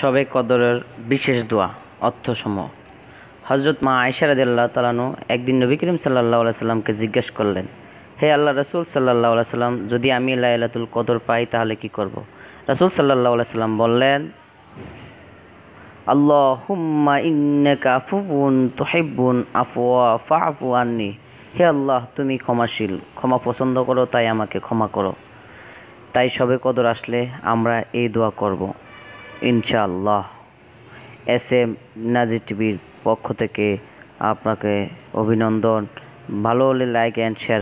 সবে কদরের বিশেষ দোয়া অর্থসমূহ হজরত মা আয়সা আল্লাহ তালানু একদিন নবী করিম সাল্লাহ সাল্লামকে জিজ্ঞেস করলেন হে আল্লাহ রসুল সাল্লাহ সাল্লাম যদি আমি লাইলাতুল কদর পাই তাহলে কি করব। রসুল সাল্লাহ সাল্লাম বললেন আল্লাহ হুম্মা ইন্নাকা ফুফুন তোহেব্বুন আফওয়া ফাফু আননি হে আল্লাহ তুমি ক্ষমাশীল ক্ষমা পছন্দ করো তাই আমাকে ক্ষমা করো তাই সবে কদর আসলে আমরা এই দোয়া করব। ইনশাআল্লাহ এস এম নাজি টিভির পক্ষ থেকে আপনাকে অভিনন্দন ভালো হলে লাইক অ্যান্ড শেয়ার